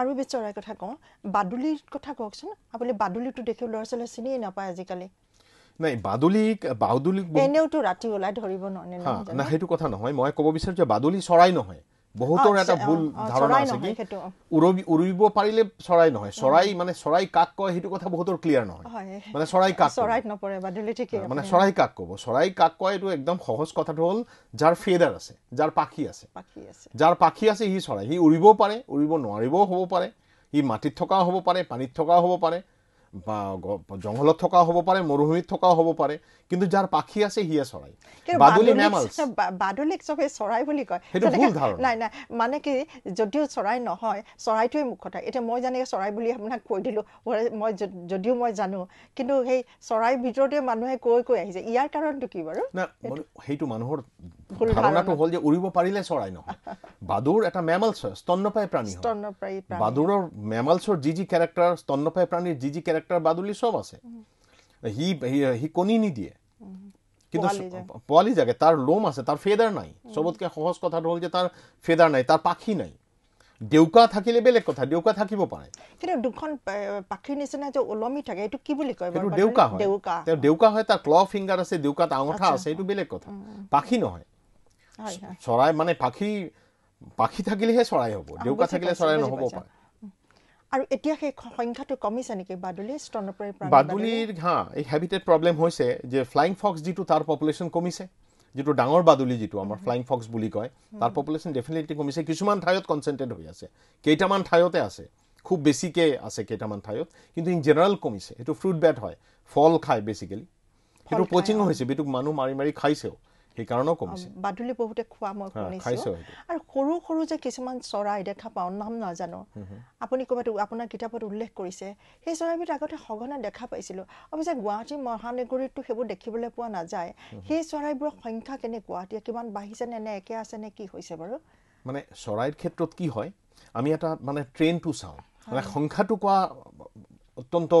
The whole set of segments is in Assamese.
আৰু এবিধ চৰাইৰ কথা কওঁ বাদুলিৰ কথা কওকচোন আপুনি বাদুলিটো দেখি ল'ৰা ছোৱালীয়ে চিনিয়ে নাপায় আজিকালি নাই বাদুলিক বাদুলিক এনেওতো ৰাতি ওলাই ধৰিব নোৱাৰে নাই সেইটো কথা নহয় মই ক'ব বিচাৰো যে বাদুলি চৰাই নহয় বহুতৰ এটা ভুল ধাৰণা আছে কি উৰবি উৰিব পাৰিলে চৰাই নহয় চৰাই মানে চৰাই কাক কয় সেইটো কথা বহুতৰ ক্লিয়াৰ নহয় মানে চৰাই কাক চৰাইত নপৰে বাদুলি ঠিকে মানে চৰাই কাক ক'ব চৰাই কাক কয় এইটো একদম সহজ কথাটো হ'ল যাৰ ফেদাৰ আছে যাৰ পাখি আছে যাৰ পাখি আছে সি চৰাই সি উৰিব পাৰে উৰিব নোৱাৰিবও হ'ব পাৰে সি মাটিত থকাও হ'ব পাৰে পানীত থকাও হ'ব পাৰে জংঘলত থকাও হ'ব পাৰে মৰুভূমিত থকাও হ'ব পাৰে কিন্তু যাৰ পাখি আছে সিয়ে চৰাই বাদুলিক চবেই চৰাই বুলি কয় নাই নাই মানে কি যদিও চৰাই নহয় চৰাইটোৱে মুখ্যতা এতিয়া মই জানি চৰাই বুলি আপোনাক কৈ দিলোঁ মই যদিও মই জানো কিন্তু সেই চৰাইৰ ভিতৰতে মানুহে কৈ কৈ আহিছে ইয়াৰ কাৰণটো কি বাৰু সেইটো মানুহৰ ধাৰণাটো হ'ল যে উৰিব পাৰিলে চৰাই নহয় বাদুৰ এটা হয় স্তন্যপায়ী প্ৰাণী স্তন্যপায়ী বাদুৰৰ মেমালছৰ যি যি কেৰেক্টাৰ স্তন্যপায়ী প্ৰাণীৰ যি যি কেৰেক্টাৰ বাদুলি চব আছে সি সি কণী নিদিয়ে কিন্তু পোৱালি জাগে তাৰ লোম আছে তাৰ ফেডাৰ নাই চবতকৈ সহজ কথাটো হ'ল যে তাৰ ফেডাৰ নাই তাৰ পাখি নাই ডেউকা থাকিলে বেলেগ কথা ডেউকা থাকিব পাৰে কিন্তু দুখন পাখিৰ নিচিনা যে ওলমি থাকে এইটো কি বুলি কয় দেউকা হয় ডেউকা তেওঁ হয় তাৰ ক্ল ফিংগাৰ আছে ডেউকাত আঙঠা আছে এইটো বেলেগ কথা পাখি নহয় চৰাই মানে পাখি পাখি থাকিলেহে চৰাই হ'ব ডেউকা থাকিলে চৰাই নহ'ব পাৰে আৰু এতিয়া সেই সংখ্যাটো কমিছে নেকি বাদুলি স্তনপ্ৰাণী বাদুলিৰ ঘাঁ এই হেবিটেট প্ৰব্লেম হৈছে যে ফ্লাইং ফক্স যিটো তাৰ পপুলেশ্যন কমিছে যিটো ডাঙৰ বাদুলি যিটো আমাৰ ফ্লাইং ফক্স বুলি কয় তাৰ পপুলেশ্যন ডেফিনেটলি কমিছে কিছুমান ঠাইত কনচেনট্ৰেট হৈ আছে কেইটামান ঠাইতে আছে খুব বেছিকৈ আছে কেইটামান ঠাইত কিন্তু ইন জেনেৰেল কমিছে সেইটো ফ্ৰুট বেট হয় ফল খায় বেছিকেলি সেইটো পচিঙো হৈছে সেইটোক মানুহ মাৰি মাৰি খাইছেও সেইকাৰণেও কমিছে বাদুলি বহুতে খোৱা মই শুনিছোঁ আৰু সৰু সৰু যে কিছুমান চৰাই দেখা পাওঁ নাম নাজানো আপুনি ক'ৰবাত আপোনাৰ কিতাপত উল্লেখ কৰিছে সেই চৰাইবিধ আগতে সঘনে দেখা পাইছিলোঁ অৱশ্যে গুৱাহাটী মহানগৰীতটো সেইবোৰ দেখিবলৈ পোৱা নাযায় সেই চৰাইবোৰৰ সংখ্যা কেনেকুৱা এতিয়া কিমান বাঢ়িছেনে নে একে আছেনে কি হৈছে বাৰু মানে চৰাইৰ ক্ষেত্ৰত কি হয় আমি এটা মানে ট্ৰেইনটো চাওঁ মানে সংখ্যাটো কোৱা অত্যন্ত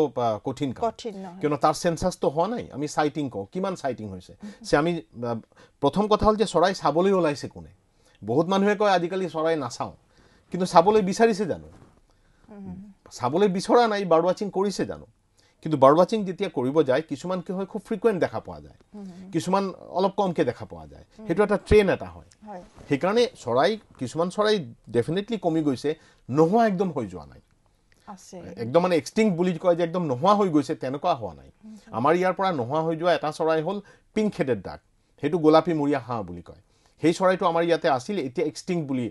কঠিন কিয়নো তাৰ চেঞ্চাছটো হোৱা নাই আমি চাইটিং কওঁ কিমান চাইটিং হৈছে আমি প্ৰথম কথা হ'ল যে চৰাই চাবলৈ ওলাইছে কোনে বহুত মানুহে কয় আজিকালি চৰাই নাচাওঁ কিন্তু চাবলৈ বিচাৰিছে জানো চাবলৈ বিচৰা নাই বাৰ্ড ৱাচিং কৰিছে জানো কিন্তু বাৰ্ড ৱাচিং যেতিয়া কৰিব যায় কিছুমান কি হয় খুব ফ্ৰিকুৱেণ্ট দেখা পোৱা যায় কিছুমান অলপ কমকৈ দেখা পোৱা যায় সেইটো এটা ট্ৰেইন এটা হয় সেইকাৰণে চৰাই কিছুমান চৰাই ডেফিনেটলি কমি গৈছে নোহোৱা একদম হৈ যোৱা নাই একদম মানে এক্সটিংক বুলি কয় যে একদম নোহোৱা হৈ গৈছে তেনেকুৱা হোৱা নাই আমাৰ ইয়াৰ পৰা নোহোৱা হৈ যোৱা এটা চৰাই হ'ল পিংক হেডেড ডাক সেইটো গোলাপীমূৰীয়া হাঁহ বুলি কয় সেই চৰাইটো আমাৰ ইয়াতে আছিল এতিয়া এক্সটিং বুলি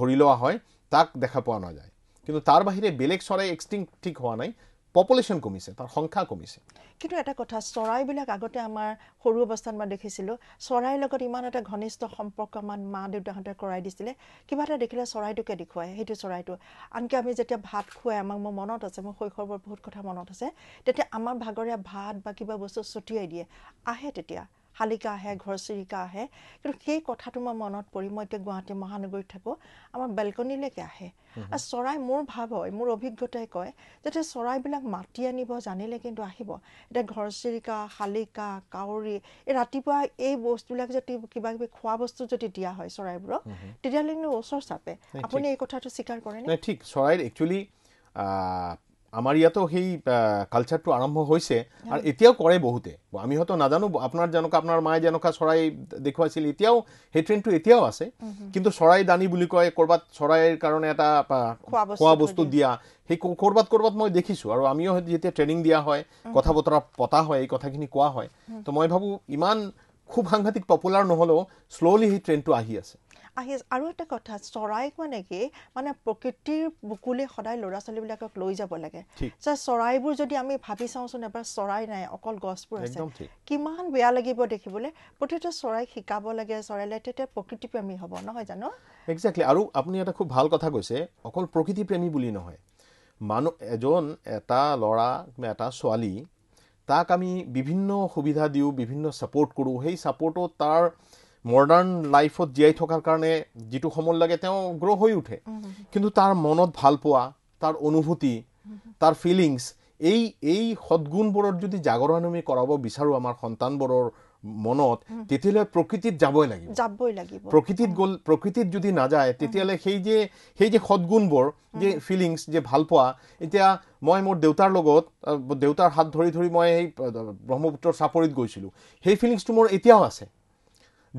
ধৰি লোৱা হয় তাক দেখা পোৱা নাযায় কিন্তু তাৰ বাহিৰে বেলেগ চৰাই এক্সটিংক ঠিক হোৱা নাই পপুলেশ্যন কমিছে তাৰ সংখ্যা কমিছে কিন্তু এটা কথা চৰাইবিলাক আগতে আমাৰ সৰু অৱস্থাত মই দেখিছিলোঁ চৰাইৰ লগত ইমান এটা ঘনিষ্ঠ সম্পৰ্ক আমাৰ মা দেউতাহঁতে কৰাই দিছিলে কিবা এটা দেখিলে চৰাইটোকে দেখুৱাই সেইটো চৰাইটো আনকি আমি যেতিয়া ভাত খুৱাই আমাক মোৰ মনত আছে মোৰ শৈশৱৰ বহুত কথা মনত আছে তেতিয়া আমাৰ ভাগৰে ভাত বা কিবা বস্তু ছটিয়াই দিয়ে আহে তেতিয়া শালিকা আহে ঘৰচিৰিকা আহে কিন্তু সেই কথাটো মই মনত পৰি মই এতিয়া গুৱাহাটী মহানগৰীত থাকোঁ আমাৰ বেলকনিলৈকে আহে আৰু চৰাই মোৰ ভাৱ হয় মোৰ অভিজ্ঞতাই কয় যাতে চৰাইবিলাক মাতি আনিব জানিলে কিন্তু আহিব এতিয়া ঘৰচিৰিকা শালিকা কাউৰী এই ৰাতিপুৱা এই বস্তুবিলাক যদি কিবা কিবি খোৱা বস্তু যদি দিয়া হয় চৰাইবোৰক তেতিয়াহ'লে কিন্তু ওচৰ চাপে আপুনি এই কথাটো স্বীকাৰ কৰে ঠিক চৰাই একচুৱেলি আমাৰ ইয়াতো সেই কালচাৰটো আৰম্ভ হৈছে আৰু এতিয়াও কৰে বহুতে আমি হয়তো নাজানো আপোনাৰ যেনেকুৱা আপোনাৰ মায়ে যেনেকুৱা চৰাই দেখুৱাইছিল এতিয়াও সেই ট্ৰেণ্ডটো এতিয়াও আছে কিন্তু চৰাই দানি বুলি কয় ক'ৰবাত চৰাইৰ কাৰণে এটা খোৱা বস্তু দিয়া সেই ক'ৰবাত ক'ৰবাত মই দেখিছোঁ আৰু আমিও যেতিয়া ট্ৰেইনিং দিয়া হয় কথা বতৰা পতা হয় এই কথাখিনি কোৱা হয় ত' মই ভাবোঁ ইমান খুব সাংঘাতিক পপুলাৰ নহ'লেও শ্ল'লি সেই ট্ৰেণ্ডটো আহি আছে আহি আৰু এটা কথা চৰাইক মানে কি মানে প্ৰকৃতিৰ বুকুলে সদায় ল'ৰা ছোৱালীবিলাকক লৈ যাব লাগে চৰাইবোৰ যদি আমি ভাবি চাওঁচোন এবাৰ চৰাই নাই অকল গছবোৰ আছে কিমান বেয়া লাগিব দেখিবলৈ প্ৰতিটো চৰাইক শিকাব লাগে চৰাইলৈ তেতিয়া প্ৰকৃতিপ্ৰেমী হ'ব নহয় জানো একজেক্টলি আৰু আপুনি এটা খুব ভাল কথা কৈছে অকল প্ৰকৃতিপ্ৰেমী বুলি নহয় মানুহ এজন এটা ল'ৰা এটা ছোৱালী তাক আমি বিভিন্ন সুবিধা দিওঁ বিভিন্ন ছাপৰ্ট কৰোঁ সেই ছাপৰ্টত তাৰ মডাৰ্ণ লাইফত জীয়াই থকাৰ কাৰণে যিটো সময় লাগে তেওঁ গ্ৰ' হৈ উঠে কিন্তু তাৰ মনত ভাল পোৱা তাৰ অনুভূতি তাৰ ফিলিংছ এই এই সদগুণবোৰৰ যদি জাগৰণ আমি কৰাব বিচাৰোঁ আমাৰ সন্তানবোৰৰ মনত তেতিয়াহ'লে প্ৰকৃতিত যাবই লাগিব যাবই লাগিব প্ৰকৃতিত গ'ল প্ৰকৃতিত যদি নাযায় তেতিয়াহ'লে সেই যে সেই যে সদগুণবোৰ যে ফিলিংছ যে ভাল পোৱা এতিয়া মই মোৰ দেউতাৰ লগত দেউতাৰ হাত ধৰি ধৰি মই সেই ব্ৰহ্মপুত্ৰৰ চাপৰিত গৈছিলোঁ সেই ফিলিংছটো মোৰ এতিয়াও আছে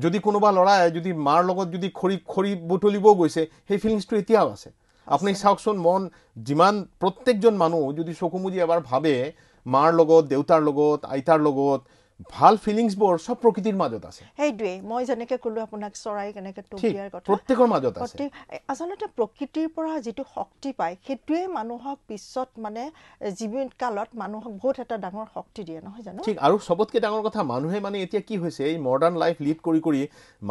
যদি কোনোবা ল'ৰাই যদি মাৰ লগত যদি খৰি খৰি বুটলিবও গৈছে সেই ফিলিংছটো এতিয়াও আছে আপুনি চাওকচোন মন যিমান প্ৰত্যেকজন মানুহ যদি চকু মুদি এবাৰ ভাবে মাৰ লগত দেউতাৰ লগত আইতাৰ লগত ভাল ফিলিংছবোৰ চব প্ৰকৃতিৰ মাজত আছে সেইটোৱেই মই যেনেকে ক'লো আপোনাক চৰাই কেনেকে প্ৰত্যেকৰ মাজত আছে আচলতে প্ৰকৃতিৰ পৰা যিটো শক্তি পায় সেইটোৱে মানুহক পিছত মানে জীৱিত কালত মানুহক বহুত এটা ডাঙৰ শক্তি দিয়ে নহয় জানো ঠিক আৰু চবতকে ডাঙৰ কথা মানুহে মানে এতিয়া কি হৈছে এই মডাৰ্ণ লাইফ লিড কৰি কৰি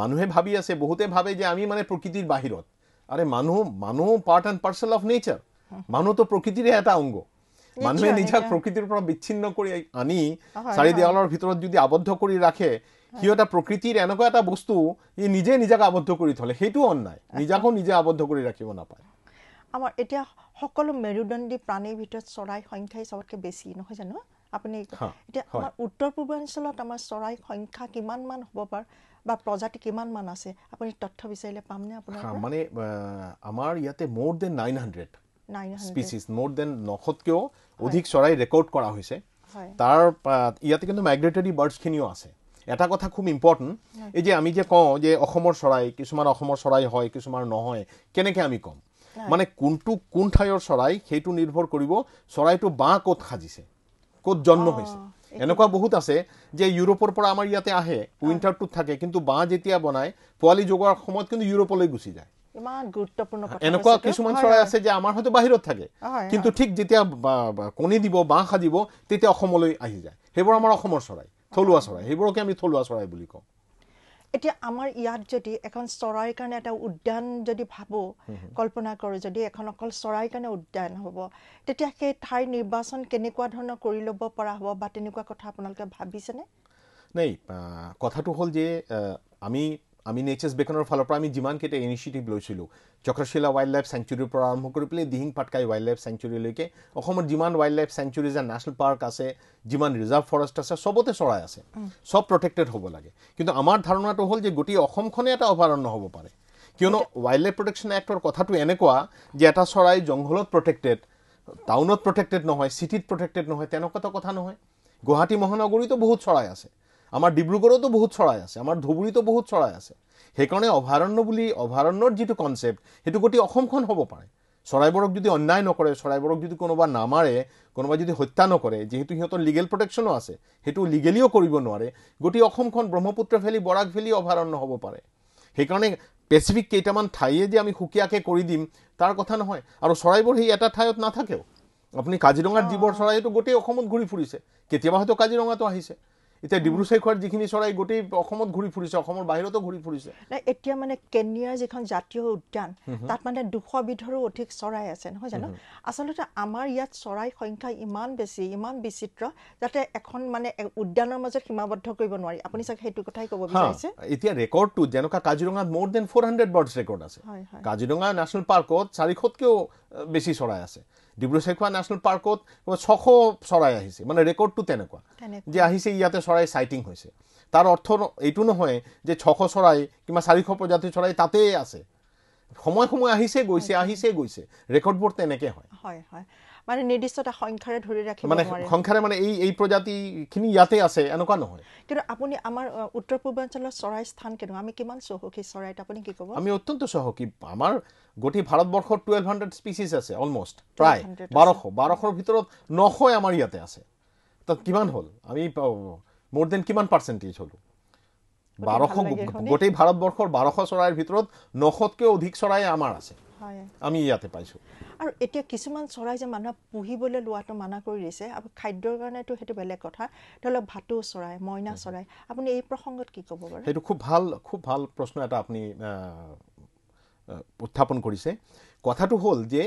মানুহে ভাবি আছে বহুতে ভাবে যে আমি মানে প্ৰকৃতিৰ বাহিৰত আৰে মানুহ মানুহ part and parcel of nature মানুহটো প্ৰকৃতিৰে এটা অংগ মানুহে নিজক প্ৰকৃতিৰ পৰা বিচ্ছিন্ন কৰি আনি চাৰি দেৱালৰ ভিতৰত যদি আবদ্ধ কৰি ৰাখে সি এটা প্ৰকৃতিৰ এনেকুৱা এটা বস্তু ই নিজে নিজাক আবদ্ধ কৰি থলে সেইটো অন্যায় নিজাকো নিজে আবদ্ধ কৰি ৰাখিব নাপায় আমাৰ এতিয়া সকলো মেৰুদণ্ডী প্ৰাণীৰ ভিতৰত চৰাই সংখ্যাই চবতকৈ বেছি নহয় জানো আপুনি এতিয়া আমাৰ উত্তৰ পূৰ্বাঞ্চলত আমাৰ চৰাই সংখ্যা কিমানমান হ'ব পাৰে বা প্ৰজাতি কিমানমান আছে আপুনি তথ্য বিচাৰিলে পামনে আপোনাৰ মানে আমাৰ ইয়াতে more than nine hundred speeches more than নশতকৈও অধিক চৰাই ৰেকৰ্ড কৰা হৈছে তাৰ ইয়াতে কিন্তু মাইগ্ৰেটৰী বাৰ্ডছখিনিও আছে এটা কথা খুব ইম্পৰ্টেণ্ট এই যে আমি যে কওঁ যে অসমৰ চৰাই কিছুমান অসমৰ চৰাই হয় কিছুমান নহয় কেনেকৈ আমি ক'ম মানে কোনটো কোন ঠাইৰ চৰাই সেইটো নিৰ্ভৰ কৰিব চৰাইটো বাঁহ ক'ত সাজিছে ক'ত জন্ম হৈছে এনেকুৱা বহুত আছে যে ইউৰোপৰ পৰা আমাৰ ইয়াতে আহে উইণ্টাৰটোত থাকে কিন্তু বাঁহ যেতিয়া বনায় পোৱালি জগোৱাৰ সময়ত কিন্তু ইউৰোপলৈ গুচি যায় এনেকুৱা কিছুমান চৰাই আছে যে আমাৰ হয়তো বাহিৰত থাকে কিন্তু ঠিক যেতিয়া কণী দিব বাঁহ সাজিব তেতিয়া অসমলৈ আহি যায় সেইবোৰ আমাৰ অসমৰ চৰাই থলুৱা চৰাই সেইবোৰকে আমি থলুৱা চৰাই বুলি কওঁ এতিয়া আমাৰ ইয়াত যদি এখন চৰাইৰ কাৰণে এটা উদ্যান যদি ভাবোঁ কল্পনা কৰোঁ যদি এখন অকল চৰাইৰ কাৰণে উদ্যান হ'ব তেতিয়া সেই ঠাইৰ নিৰ্বাচন কেনেকুৱা ধৰণৰ কৰি ল'ব পৰা হ'ব বা তেনেকুৱা কথা আপোনালোকে ভাবিছেনে নাই কথাটো হ'ল যে আমি আমি নেচাৰ্ছ বেকনৰ ফালৰ পৰা আমি যিমানকেইটা ইনিচিয়েটিভ লৈছিলোঁ চক্ৰশিলা ৱাইল্ড লাইফ চেঞ্চুৰীৰ পৰা আৰম্ভ কৰি পেলাই দিহিং পাটকাই ৱাইল্ড লাইফ চেঞ্চুৰীলৈকে অসমৰ যিমান ৱাইল্ড লাইফ চেঞ্চুৰীজ যে নেশ্যনেল পাৰ্ক আছে যিমান ৰিজাৰ্ভ ফৰেষ্ট আছে চবতে চৰাই আছে চব প্ৰটেক্টেড হ'ব লাগে কিন্তু আমাৰ ধাৰণাটো হ'ল যে গোটেই অসমখনে এটা অভয়াৰণ্য হ'ব পাৰে কিয়নো ৱাইল্ড লাইফ প্ৰটেকশ্যন এক্টৰ কথাটো এনেকুৱা যে এটা চৰাই জংঘলত প্ৰটেক্টেড টাউনত প্ৰটেক্টেড নহয় চিটিত প্ৰটেক্টেড নহয় তেনেকুৱা এটা কথা নহয় গুৱাহাটী মহানগৰীতো বহুত চৰাই আছে আমাৰ ডিব্ৰুগড়তো বহুত চৰাই আছে আমাৰ ধুবুৰীতো বহুত চৰাই আছে সেইকাৰণে অভয়াৰণ্য বুলি অভয়াৰণ্যৰ যিটো কনচেপ্ট সেইটো গতি অসমখন হ'ব পাৰে চৰাইবোৰক যদি অন্যায় নকৰে চৰাইবোৰক যদি কোনোবা নামাৰে কোনোবাই যদি হত্যা নকৰে যিহেতু সিহঁতৰ লিগেল প্ৰটেকশ্যনো আছে সেইটো লিগেলিও কৰিব নোৱাৰে গতিকে অসমখন ব্ৰহ্মপুত্ৰ ভেলী বৰাক ভেলী অভয়াৰণ্য হ'ব পাৰে সেইকাৰণে পেচিফিক কেইটামান ঠাইয়ে যে আমি সুকীয়াকৈ কৰি দিম তাৰ কথা নহয় আৰু চৰাইবোৰ সেই এটা ঠাইত নাথাকেও আপুনি কাজিৰঙাৰ যিবোৰ চৰাইটো গোটেই অসমত ঘূৰি ফুৰিছে কেতিয়াবা হয়তো কাজিৰঙাটো আহিছে এতিয়া ডিব্ৰু চাইখোৱাৰ যিখিনি চৰাই গোটেই অসমত ঘূৰি ফুৰিছে অসমৰ বাহিৰতো ঘূৰি ফুৰিছে এতিয়া মানে কেনিয়াৰ যিখন জাতীয় উদ্যান তাত মানে দুশ বিধৰো অধিক চৰাই আছে নহয় জানো আচলতে আমাৰ ইয়াত চৰাই সংখ্যা ইমান বেছি ইমান বিচিত্ৰ যাতে এখন মানে উদ্যানৰ মাজত সীমাবদ্ধ কৰিব নোৱাৰি আপুনি চাগে সেইটো কথাই ক'ব বিচাৰিছে এতিয়া ৰেকৰ্ডটো যেনেকুৱা কাজিৰঙাত more than four hundred birds record আছে কাজিৰঙা নেশ্যনেল পাৰ্কত চাৰিশতকৈও বেছি চৰাই আছে ডিব্ৰু চাইখোৱা নেশ্যনেল পাৰ্কত ছশ চৰাই আহিছে মানে ৰেকৰ্ডটো তেনেকুৱা যে আহিছে ইয়াতে চৰাই চাইটিং হৈছে তাৰ অৰ্থ এইটো নহয় যে ছশ চৰাই কিবা চাৰিশ প্ৰজাতিৰ চৰাই তাতেই আছে সময় সময় আহিছে গৈছে আহিছে গৈছে ৰেকৰ্ডবোৰ তেনেকৈ হয় হয় মানে নিৰ্দিষ্ট এটা সংখ্যাৰে ধৰি ৰাখিব মানে সংখ্যাৰে মানে এই এই প্ৰজাতিখিনি ইয়াতে আছে এনেকুৱা নহয় কিন্তু আপুনি আমাৰ উত্তৰ পূৰ্বাঞ্চলৰ চৰাই স্থান কেনে আমি কিমান চহকী চৰাই আপুনি কি ক'ব আমি অত্যন্ত চহকী আমাৰ গোটেই ভাৰতবৰ্ষত টুৱেল্ভ হাণ্ড্ৰেড স্পিচিছ আছে অলমষ্ট প্ৰায় বাৰশ বাৰশৰ ভিতৰত নশই আমাৰ ইয়াতে আছে তাত কিমান হ'ল আমি মোৰ দেন কিমান পাৰ্চেণ্টেজ হ'লোঁ বাৰশ গোটেই ভাৰতবৰ্ষৰ বাৰশ চৰাইৰ ভিতৰত নশতকৈ অধিক চৰাই আমাৰ আছে আমি ইয়াতে পাইছোঁ আৰু এতিয়া কিছুমান চৰাই যে মানুহে পুহিবলৈ লোৱাটো মানা কৰি দিছে আৰু খাদ্যৰ কাৰণেতো সেইটো বেলেগ কথা ধৰি ভাটৌ চৰাই মইনা চৰাই আপুনি এই প্ৰসংগত কি ক'ব পাৰে সেইটো খুব ভাল খুব ভাল প্ৰশ্ন এটা আপুনি উত্থাপন কৰিছে কথাটো হ'ল যে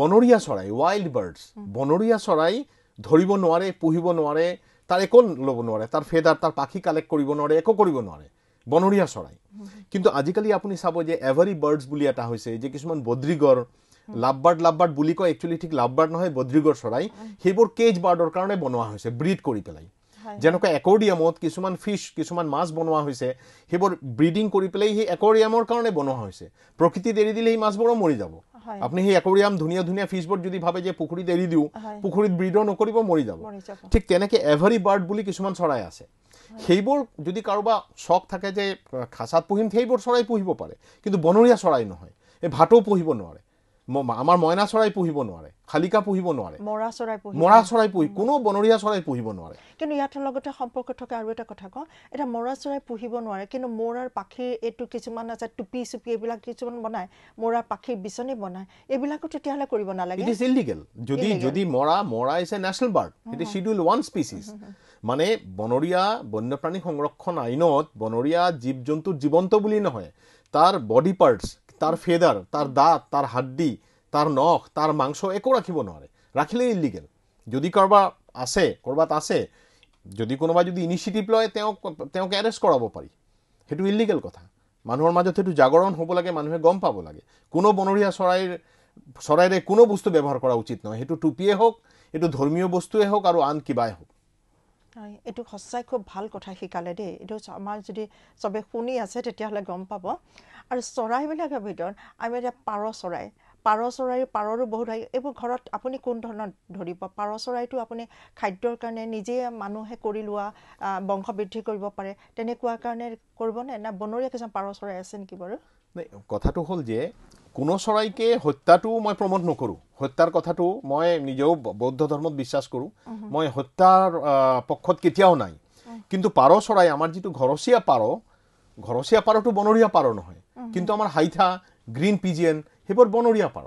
বনৰীয়া চৰাই ৱাইল্ড বাৰ্ডছ বনৰীয়া চৰাই ধৰিব নোৱাৰে পুহিব নোৱাৰে তাৰ একো ল'ব নোৱাৰে তাৰ ফেডাৰ তাৰ পাখি কালেক্ট কৰিব নোৱাৰে একো কৰিব নোৱাৰে বনৰীয়া চৰাই কিন্তু আজিকালি আপুনি চাব যে এভাৰী বাৰ্ডছ বুলি এটা হৈছে যে কিছুমান বদ্ৰিগড় লাভ বাৰ্ড লাভ বাৰ্ড বুলি কয় একচুৱেলি ঠিক লাভ বাৰ্ড নহয় বদ্ৰিগড় চৰাই সেইবোৰ কেজ বাৰ্ডৰ কাৰণে বনোৱা হৈছে ব্ৰিড কৰি পেলাই যেনেকুৱা একৰ্ডিয়ামত কিছুমান ফিছ কিছুমান মাছ বনোৱা হৈছে সেইবোৰ ব্ৰিডিং কৰি পেলাই সেই একৰিয়ামৰ কাৰণে বনোৱা হৈছে প্ৰকৃতিত এৰি দিলে সেই মাছবোৰো মৰি যাব আপুনি সেই একৰিয়াম ধুনীয়া ধুনীয়া ফিছবোৰ যদি ভাবে যে পুখুৰীত এৰি দিওঁ পুখুৰীত ব্ৰিডো নকৰিব মৰি যাব ঠিক তেনেকৈ এভাৰী বাৰ্ড বুলি কিছুমান চৰাই আছে সেইবোৰ যদি কাৰোবাৰ চখ থাকে যে খাচাত পুহিম সেইবোৰ চৰাই পুহিব পাৰে কিন্তু বনৰীয়া চৰাই নহয় এই ভাটৌ পুহিব নোৱাৰে আমাৰ মইনা চৰাই পুহিব নোৱাৰে শালিকা পুহিব নোৱাৰে মৰা চৰাই পুহিব মৰা চৰাই পুহি কোনো বনৰীয়া চৰাই পুহিব নোৱাৰে কিন্তু ইয়াত লগতে সম্পৰ্ক থকা আৰু এটা কথা কওঁ এতিয়া মৰা চৰাই পুহিব নোৱাৰে কিন্তু মৰাৰ পাখিৰ এইটো কিছুমান আছে টুপি চুপি এইবিলাক কিছুমান বনায় মৰাৰ পাখিৰ বিচনী বনায় এইবিলাকো তেতিয়াহ'লে কৰিব নালাগে ইট ইজ ইলিগেল যদি যদি মৰা মৰা is a national bird it is schedule one species মানে বনৰীয়া বন্যপ্ৰাণী সংৰক্ষণ আইনত বনৰীয়া জীৱ জন্তু জীৱন্ত বুলি নহয় তাৰ বডি পাৰ্টছ তাৰ ফেডাৰ তাৰ দাঁত তাৰ হাড্ডি তাৰ নখ তাৰ মাংস একো ৰাখিব নোৱাৰে ৰাখিলে ইলিগেল যদি কাৰোবাৰ আছে ক'ৰবাত আছে যদি কোনোবাই যদি ইনিচিয়েটিভ লয় তেওঁক তেওঁক এৰেষ্ট কৰাব পাৰি সেইটো ইলিগেল কথা মানুহৰ মাজত সেইটো জাগৰণ হ'ব লাগে মানুহে গম পাব লাগে কোনো বনৰীয়া চৰাইৰ চৰাইৰে কোনো বস্তু ব্যৱহাৰ কৰা উচিত নহয় সেইটো টুপিয়ে হওক সেইটো ধৰ্মীয় বস্তুৱে হওক আৰু আন কিবাই হওক এইটো সঁচাই খুব ভাল কথা শিকালে দেই এইটো আমাৰ যদি চবে শুনি আছে তেতিয়াহ'লে গম পাব আৰু চৰাইবিলাকৰ ভিতৰত আমি এতিয়া পাৰ চৰাই পাৰ চৰাইৰ পাৰৰো বহুত এইবোৰ ঘৰত আপুনি কোন ধৰণৰ ধৰিব পাৰ চৰাইটো আপুনি খাদ্যৰ কাৰণে নিজে মানুহে কৰি লোৱা বংশ বৃদ্ধি কৰিব পাৰে তেনেকুৱা কাৰণে কৰিবনে নে বনৰীয়া কিছুমান পাৰ চৰাই আছে নেকি বাৰু কথাটো হ'ল যে কোনো চৰাইকে হত্যাটো মই প্ৰমোট নকৰোঁ হত্যাৰ কথাটো মই নিজেও বৌদ্ধ ধৰ্মত বিশ্বাস কৰোঁ মই হত্যাৰ পক্ষত কেতিয়াও নাই কিন্তু পাৰ চৰাই আমাৰ যিটো ঘৰচীয়া পাৰ ঘৰচীয়া পাৰটো বনৰীয়া পাৰ নহয় কিন্তু আমাৰ হাইথা গ্ৰীণ পিজিয়েন সেইবোৰ বনৰীয়া পাৰ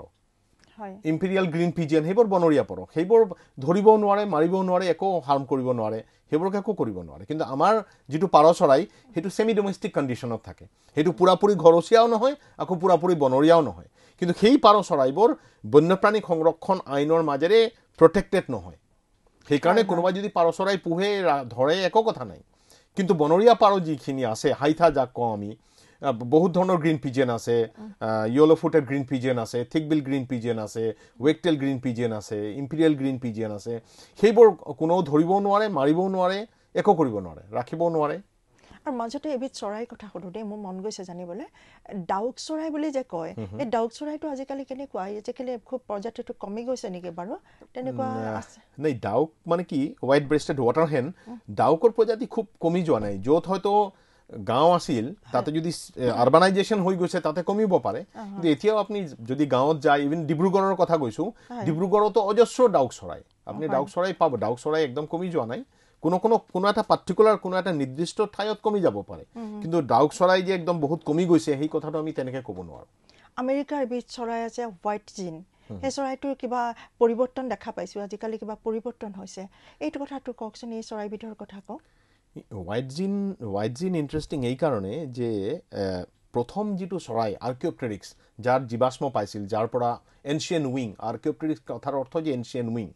ইম্পেৰিয়েল গ্ৰীণ পিজিয়েন সেইবোৰ বনৰীয়া পাৰ সেইবোৰ ধৰিবও নোৱাৰে মাৰিবও নোৱাৰে একো হাৰ্ম কৰিব নোৱাৰে সেইবোৰকে একো কৰিব নোৱাৰে কিন্তু আমাৰ যিটো পাৰ চৰাই সেইটো ছেমি ডমেষ্টিক কণ্ডিশ্যনত থাকে সেইটো পুৰাপুৰি ঘৰচীয়াও নহয় আকৌ পুৰাপুৰি বনৰীয়াও নহয় কিন্তু সেই পাৰ চৰাইবোৰ বন্যপ্ৰাণী সংৰক্ষণ আইনৰ মাজেৰে প্ৰটেক্টেড নহয় সেইকাৰণে কোনোবাই যদি পাৰ চৰাই পোহে ধৰে একো কথা নাই কিন্তু বনৰীয়া পাৰ যিখিনি আছে হাইথা যাক কওঁ আমি বহুত ধৰণৰ গ্ৰীণ পিজিয়ন আছে য়েল' ফুটেড গ্ৰীণ পিজিয়ন আছে থিকবিল গ্ৰীণ পিজিয়ন আছে ৱেকটেল গ্ৰীণ পিজিয়ন আছে ইম্পিৰিয়েল গ্ৰীণ পিজিয়ন আছে সেইবোৰ কোনেও ধৰিবও নোৱাৰে মাৰিবও নোৱাৰে একো কৰিব নোৱাৰে ৰাখিবও নোৱাৰে আৰু মাজতে এবিধ চৰাই কথা সোধো দেই মোৰ মন গৈছে জানিবলৈ ডাউক চৰাই বুলি যে কয় এই ডাউক চৰাইটো আজিকালি কেনেকুৱা আজিকালি খুব প্ৰজাতিটো কমি গৈছে নেকি বাৰু তেনেকুৱা নাই ডাউক মানে কি হোৱাইট ব্ৰেষ্টেড ৱাটাৰ হেন ডাউকৰ প্ৰজাতি খুব কমি যোৱা নাই য'ত হয়তো গাঁও আছিল তাতে যদি আৰ্বানাইজেশ্যন হৈ গৈছে তাতে কমিব পাৰে কিন্তু এতিয়াও আপুনি যদি গাঁৱত যায় ইভিন ডিব্ৰুগড়ৰ কথা কৈছোঁ ডিব্ৰুগড়তো অজস্ৰ ডাউক চৰাই আপুনি ডাউক চৰাই পাব ডাউক চৰাই একদম কমি যোৱা নাই কোনো কোনো কোনো এটা পাৰ্টিকুলাৰ কোনো এটা নিৰ্দিষ্ট ঠাইত কমি যাব পাৰে কিন্তু ডাউক চৰাই যে একদম বহুত কমি গৈছে সেই কথাটো আমি তেনেকৈ ক'ব নোৱাৰোঁ আমেৰিকাৰ এবিধ চৰাই আছে হোৱাইট জিন সেই চৰাইটোৰ কিবা পৰিৱৰ্তন দেখা পাইছোঁ আজিকালি কিবা পৰিৱৰ্তন হৈছে এইটো কথাটো কওকচোন এই চৰাইবিধৰ কথা কওক ৱাইডজিন ৱাইডজিন ইণ্টাৰেষ্টিং এইকাৰণে যে প্ৰথম যিটো চৰাই আৰ্কিঅপ্টেৰিক্স যাৰ জীৱাশ্ম পাইছিল যাৰ পৰা এনচিয়েন উইং আৰ্কিঅপ্টেৰিক্স কথাৰ অৰ্থ যে এনচিয়েন উইং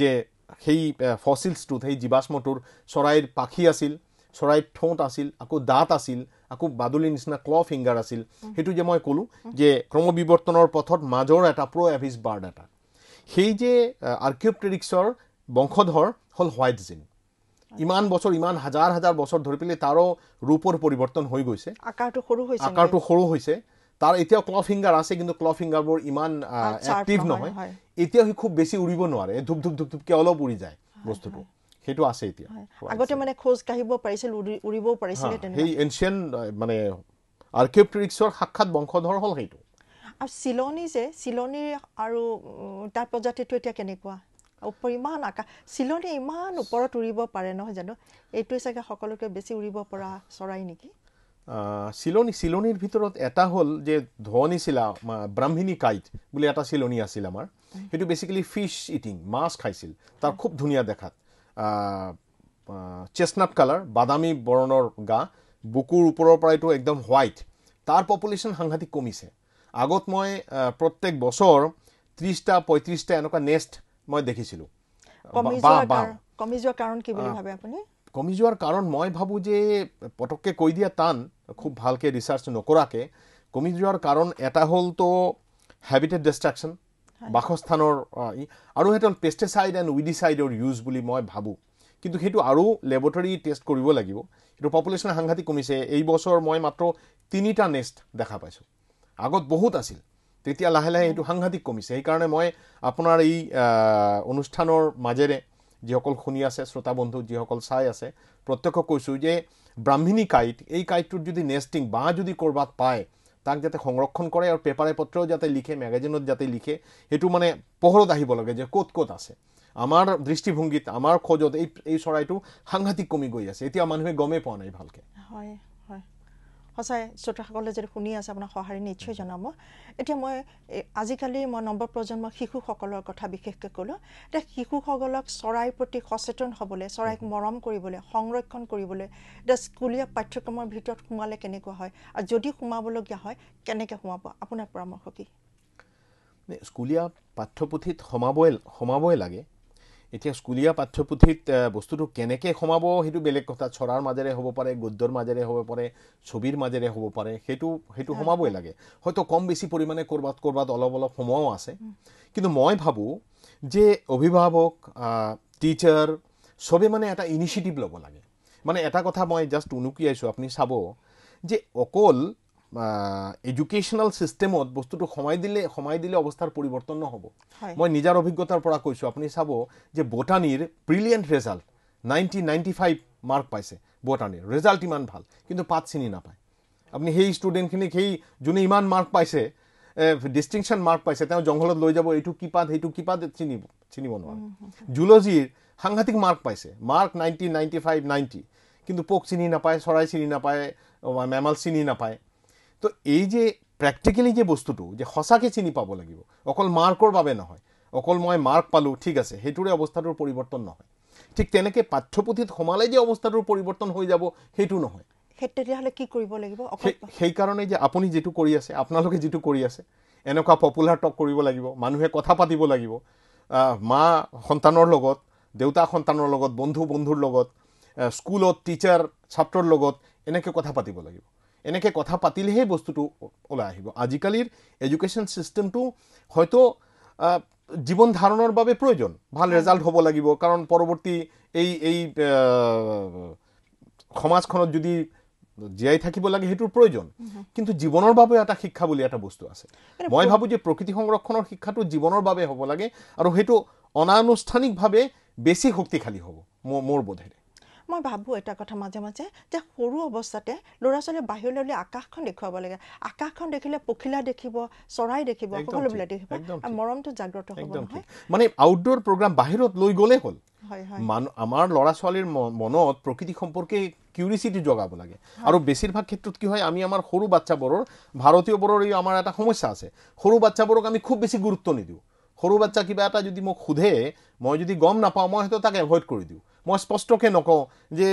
যে সেই ফচিলছটোত সেই জীৱাশ্মটোৰ চৰাইৰ পাখি আছিল চৰাইৰ ঠোঁট আছিল আকৌ দাঁত আছিল আকৌ বাদুলিৰ নিচিনা ক্ল ফিংগাৰ আছিল সেইটো যে মই ক'লোঁ যে ক্ৰমবিৱৰ্তনৰ পথত মাজৰ এটা প্ৰ' এভিজ বাৰ্ড এটা সেই যে আৰ্কিঅপ্টেৰিক্সৰ বংশধৰ হ'ল হোৱাইট জিন ইমান বছৰ ইমান হাজাৰ হাজাৰ বছৰ ধৰি পেলাই তাৰো ৰূপৰ পৰিৱৰ্তন হৈ গৈছে আকাৰটো সৰু হৈছে তাৰ এতিয়াও ক্ল ফিংগাৰ আছে কিন্তু ক্ল ফিংগাৰবোৰ ইমান এক্টিভ নহয় এতিয়াও সি খুব বেছি উৰিব নোৱাৰে ধুপ ধুপ ধুপ ধুপকে অলপ উৰি যায় বস্তুটো সেইটো আছে এতিয়া আগতে মানে খোজ কাঢ়িব পাৰিছিল উৰিব পাৰিছিল সেই এনচিয়েণ্ট মানে আৰ্কিঅপ্টেৰিক্সৰ সাক্ষাৎ বংশধৰ হ'ল সেইটো আৰু চিলনী যে চিলনী আৰু তাৰ প্ৰজাতিটো এতিয়া কেনেকুৱা ওপৰ ইমান আকাশ চিলনি ইমান ওপৰত উৰিব পাৰে নহয় জানো এইটোৱে চাগে সকলোতকৈ বেছি উৰিব পৰা চৰাই নেকি চিলনী চিলনীৰ ভিতৰত এটা হ'ল যে ধনী চিলা ব্ৰাহ্মিণী কাইট বুলি এটা চিলনী আছিল আমাৰ সেইটো বেচিকেলি ফিছ ইটিং মাছ খাইছিল তাৰ খুব ধুনীয়া দেখাত চেষ্টনাট কালাৰ বাদামী বৰণৰ গা বুকুৰ ওপৰৰ পৰাইতো একদম হোৱাইট তাৰ পপুলেশ্যন সাংঘাতিক কমিছে আগত মই প্ৰত্যেক বছৰ ত্ৰিছটা পঁয়ত্ৰিছটা এনেকুৱা নেষ্ট মই দেখিছিলোঁ কমি যোৱাৰ কাৰণ মই ভাবোঁ যে পটককৈ কৈ দিয়া টান খুব ভালকৈ ৰিচাৰ্চ নকৰাকৈ কমি যোৱাৰ কাৰণ এটা হ'লতো হেবিটেট ডেষ্ট্ৰাকশ্যন বাসস্থানৰ আৰু সেইটো হ'ল পেষ্টিচাইড এণ্ড উইডিচাইডৰ ইউজ বুলি মই ভাবোঁ কিন্তু সেইটো আৰু লেবৰেটৰী টেষ্ট কৰিব লাগিব সেইটো পপুলেশ্যন সাংঘাতিক কমিছে এই বছৰ মই মাত্ৰ তিনিটা নেষ্ট দেখা পাইছোঁ আগত বহুত আছিল তেতিয়া লাহে লাহে এইটো সাংঘাতিক কমিছে সেইকাৰণে মই আপোনাৰ এই অনুষ্ঠানৰ মাজেৰে যিসকল শুনি আছে শ্ৰোতাবন্ধু যিসকল চাই আছে প্ৰত্যক্ষ কৈছোঁ যে ব্ৰাহ্মিণী কাইট এই কাইটটোত যদি নেষ্টিং বাঁহ যদি ক'ৰবাত পায় তাক যাতে সংৰক্ষণ কৰে আৰু পেপাৰে পত্ৰও যাতে লিখে মেগাজিনত যাতে লিখে সেইটো মানে পোহৰত আহিব লাগে যে ক'ত ক'ত আছে আমাৰ দৃষ্টিভংগীত আমাৰ খোজত এই এই চৰাইটো সাংঘাতিক কমি গৈ আছে এতিয়া মানুহে গমেই পোৱা নাই ভালকৈ সঁচাই শ্ৰোতাসকলে যদি শুনি আছে আপোনাক সঁহাৰি নিশ্চয় জনাব এতিয়া মই আজিকালি মই নৱপ্ৰজন্ম শিশুসকলৰ কথা বিশেষকৈ ক'লোঁ এতিয়া শিশুসকলক চৰাইৰ প্ৰতি সচেতন হ'বলৈ চৰাইক মৰম কৰিবলৈ সংৰক্ষণ কৰিবলৈ এতিয়া স্কুলীয়া পাঠ্যক্ৰমৰ ভিতৰত সোমালে কেনেকুৱা হয় আৰু যদি সোমাবলগীয়া হয় কেনেকৈ সোমাব আপোনাৰ পৰামৰ্শ কি স্কুলীয়া পাঠ্যপুথিত সোমাবই সোমাবই লাগে এতিয়া স্কুলীয়া পাঠ্যপুথিত বস্তুটো কেনেকৈ সোমাব সেইটো বেলেগ কথা চৰাৰ মাজেৰে হ'ব পাৰে গদ্যৰ মাজেৰে হ'ব পাৰে ছবিৰ মাজেৰে হ'ব পাৰে সেইটো সেইটো সোমাবই লাগে হয়তো কম বেছি পৰিমাণে ক'ৰবাত ক'ৰবাত অলপ অলপ সোমোৱাও আছে কিন্তু মই ভাবোঁ যে অভিভাৱক টিচাৰ চবে মানে এটা ইনিচিয়েটিভ ল'ব লাগে মানে এটা কথা মই জাষ্ট উনুকিয়াইছোঁ আপুনি চাব যে অকল এডুকেশ্যনেল চিষ্টেমত বস্তুটো সোমাই দিলে সোমাই দিলে অৱস্থাৰ পৰিৱৰ্তন নহ'ব মই নিজৰ অভিজ্ঞতাৰ পৰা কৈছোঁ আপুনি চাব যে বটানীৰ brilliant result ninety ninety five mark পাইছে বটানীৰ ৰেজাল্ট ইমান ভাল কিন্তু পাত চিনি নাপায় আপুনি সেই ষ্টুডেণ্টখিনিক সেই যোনে ইমান মাৰ্ক পাইছে ডিষ্টিংশ্যন মাৰ্ক পাইছে তেওঁ জংঘলত লৈ যাব এইটো কি পাত সেইটো কি পাত চিনিব চিনিব নোৱাৰে জুলজিৰ সাংঘাতিক মাৰ্ক পাইছে mark ninety ninety five ninety কিন্তু পোক চিনি নাপায় চৰাই চিনি নাপায় মেমাল চিনি নাপায় তো এই যে প্ৰেক্টিকেলি যে বস্তুটো যে সঁচাকৈ চিনি পাব লাগিব অকল মাৰ্কৰ বাবে নহয় অকল মই মাৰ্ক পালোঁ ঠিক আছে সেইটোৰে অৱস্থাটোৰ পৰিৱৰ্তন নহয় ঠিক তেনেকৈ পাঠ্যপুথিত সোমালে যে অৱস্থাটোৰ পৰিৱৰ্তন হৈ যাব সেইটো নহয় তেতিয়াহ'লে কি কৰিব লাগিব সেইকাৰণে যে আপুনি যিটো কৰি আছে আপোনালোকে যিটো কৰি আছে এনেকুৱা পপুলাৰ টক কৰিব লাগিব মানুহে কথা পাতিব লাগিব মা সন্তানৰ লগত দেউতা সন্তানৰ লগত বন্ধু বন্ধুৰ লগত স্কুলত টিচাৰ ছাত্ৰৰ লগত এনেকৈ কথা পাতিব লাগিব এনেকৈ কথা পাতিলেহে বস্তুটো ওলাই আহিব আজিকালিৰ এডুকেশ্যন চিষ্টেমটো হয়তো জীৱন ধাৰণৰ বাবে প্ৰয়োজন ভাল ৰেজাল্ট হ'ব লাগিব কাৰণ পৰৱৰ্তী এই এই সমাজখনত যদি জীয়াই থাকিব লাগে সেইটোৰ প্ৰয়োজন কিন্তু জীৱনৰ বাবে এটা শিক্ষা বুলি এটা বস্তু আছে মই ভাবোঁ যে প্ৰকৃতি সংৰক্ষণৰ শিক্ষাটো জীৱনৰ বাবে হ'ব লাগে আৰু সেইটো অনানুষ্ঠানিকভাৱে বেছি শক্তিশালী হ'ব মোৰ বোধেৰে মই ভাবোঁ এটা কথা মাজে মাজে যে সৰু অৱস্থাতে ল'ৰা ছোৱালীয়ে বাহিৰলৈ উলিয়াই আকাশখন দেখুৱাব লাগে আকাশখন দেখিলে পখিলা দেখিব চৰাই দেখিব সকলোবিলাক দেখিব মৰমটো জাগ্ৰত মানে আউটডোৰ প্ৰগ্ৰাম বাহিৰত লৈ গ'লে হ'ল কি হয় আমি সৰু বাচ্ছাবোৰৰ আছে সৰু বাচ্ছাবোৰক আমি সৰু বাচ্চা কিবা এটা যদি মোক সোধে মই যদি গম নাপাওঁ মই সেইটো তাক এভইড কৰি দিওঁ মই স্পষ্টকৈ নকওঁ যে